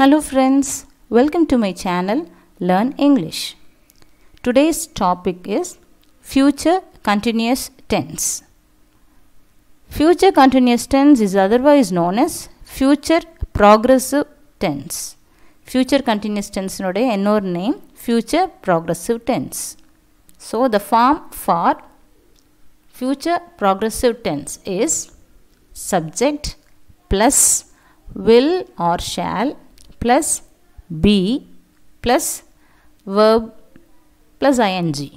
Hello friends, welcome to my channel Learn English. Today's topic is future continuous tense. Future continuous tense is otherwise known as future progressive tense. Future continuous tense is another name future progressive tense. So the form for future progressive tense is subject plus will or shall plus B plus verb plus ING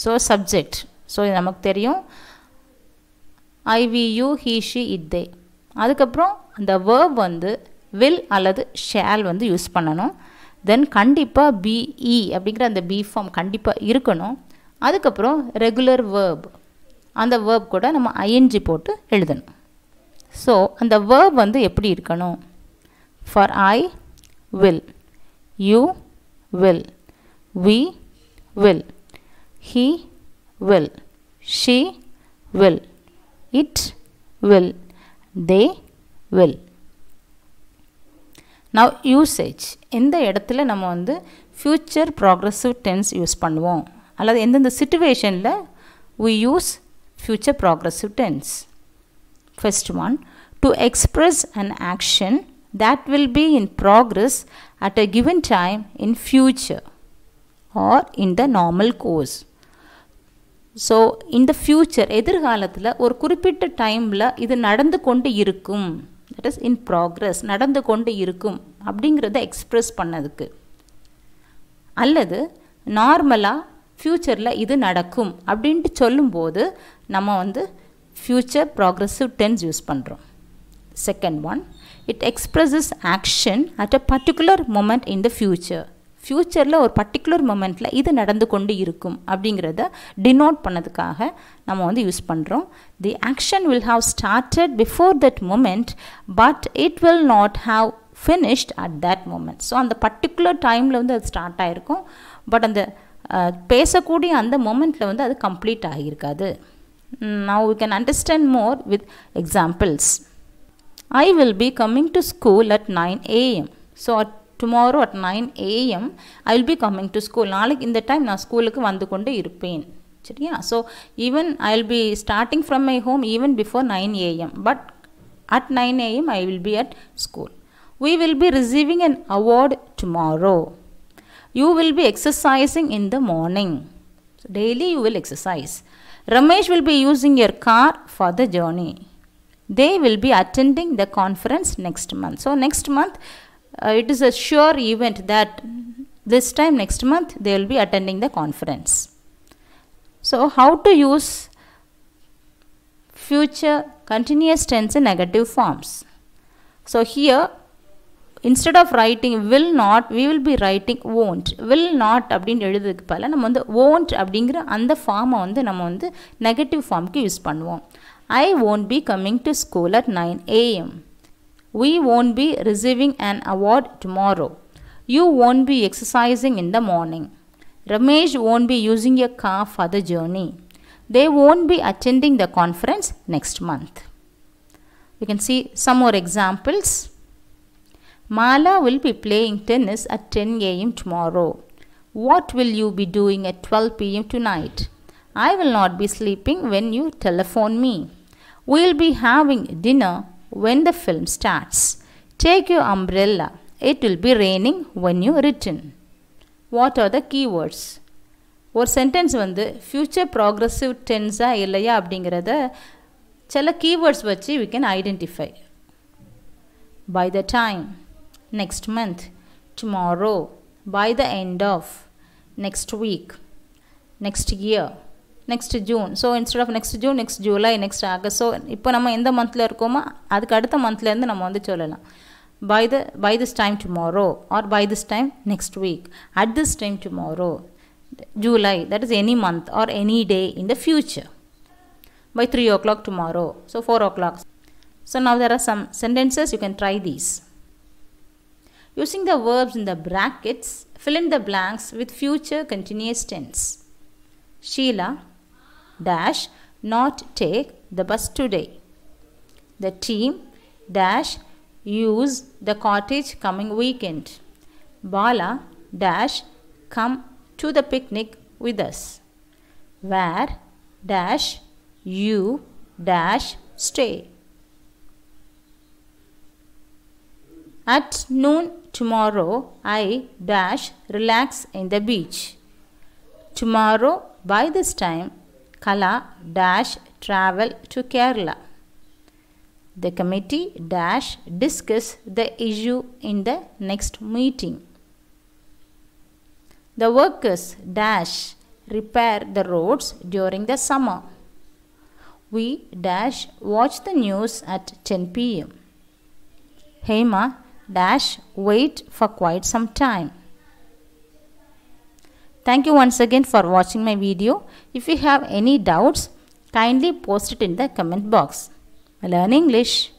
so subject so இது நமக்கு தெரியும் ஐ ஐவியூ he she இதே அதுக்கப்புறம் அந்த verb வந்து will அல்லது shale வந்து use பண்ணணும் தென் கண்டிப்பாக பிஇ e அப்படிங்கிற அந்த பி ஃபார்ம் கண்டிப்பாக இருக்கணும் அதுக்கப்புறம் ரெகுலர் வேர்ப் அந்த வேர்ப் கூட நம்ம ஐஎன்ஜி போட்டு எழுதணும் ஸோ அந்த வேர்ப் வந்து எப்படி இருக்கணும் for I will. You will. We will. He will. She will. It will. They will. Now usage எந்த இடத்துல நம்ம வந்து ஃப்யூச்சர் ப்ராக்ரஸிவ் டென்ஸ் யூஸ் பண்ணுவோம் அல்லது எந்தெந்த சுச்சுவேஷனில் we use future progressive tense first one to express an action that will be in progress at a given time in future or in the normal course so இந்த future எதிர்காலத்தில் ஒரு குறிப்பிட்ட டைமில் இது நடந்து கொண்டு இருக்கும் தட் இஸ் இன் ப்ராக்ரஸ் நடந்து கொண்டு இருக்கும் அப்படிங்கிறத எக்ஸ்ப்ரெஸ் பண்ணதுக்கு அல்லது நார்மலாக ஃப்யூச்சரில் இது நடக்கும் அப்படின்ட்டு சொல்லும்போது நம்ம வந்து ஃப்யூச்சர் ப்ராக்ரெசிவ் டென்ஸ் யூஸ் பண்ணுறோம் Second one, it expresses action at a particular moment in the future. ஃப்யூச்சரில் ஒரு பர்டிகுலர் மொமெண்ட்டில் இது நடந்து கொண்டு இருக்கும் அப்படிங்கிறத டினோட் பண்ணதுக்காக நம்ம வந்து யூஸ் பண்ணுறோம் the action will have started before that moment but it will not have finished at that moment so அந்த பர்டிகுலர் டைமில் வந்து அது ஸ்டார்ட் ஆகிருக்கும் பட் அந்த பேசக்கூடிய அந்த மொமெண்ட்டில் வந்து அது கம்ப்ளீட் ஆகியிருக்காது now we can understand more with examples I will be coming to school at 9 a.m. So tomorrow at 9 a.m. I will be coming to school. In the time, na school vandukonde irupen. So even I will be starting from my home even before 9 a.m. But at 9 a.m. I will be at school. We will be receiving an award tomorrow. You will be exercising in the morning. daily you will exercise. Ramesh will be using your car for the journey they will be attending the conference next month. So next month uh, it is a sure event that this time next month they will be attending the conference. So how to use future continuous tense in negative forms. So here writing will not, we will be writing won't. Will not. Not அப்படின்னு எழுதுறதுக்கு will நம்ம வந்து and the அந்த on the நம்ம negative form ஃபார்முக்கு use பண்ணுவோம் I won't be coming to school at 9 a.m. We won't be receiving an award tomorrow. You won't be exercising in the morning. Ramesh won't be using a car for the journey. They won't be attending the conference next month. We can see some more examples. Mala will be playing tennis at 10 a.m. tomorrow. What will you be doing at 12 p.m. tonight? I will not be sleeping when you telephone me. We'll be having dinner when the film starts. Take your umbrella. It will be raining when you return. What are the keywords? ஒரு sentence வந்து future progressive டென்ஸாக இல்லையா அப்படிங்கிறத சில keywords வச்சு we can identify by the time next month tomorrow by the end of next week next year next June so instead of next June next July next August so இப்போ நம்ம எந்த மந்தில் இருக்கோமோ அதுக்கு அடுத்த மந்த்லேருந்து நம்ம வந்து சொல்லலாம் by the by this time tomorrow or by this time next week at this time tomorrow July that is any month or any day in the future by 3 o'clock tomorrow. So 4 o'clock. So now there are some sentences you can try these. Using the verbs in the brackets, fill in the blanks with future continuous tense. Sheila dash not take the bus today. The team dash use the cottage coming weekend. Bala dash come to the picnic with us. Where dash you dash stay. At noon tomorrow I dash relax in the beach. Tomorrow by this time Kala dash travel to Kerala. The committee dash discuss the issue in the next meeting. The workers dash repair the roads during the summer. We dash watch the news at 10 pm. Hema dash wait for quite some time. Thank you once again for watching my video. If you have any doubts, kindly post it in the comment box. Learn English.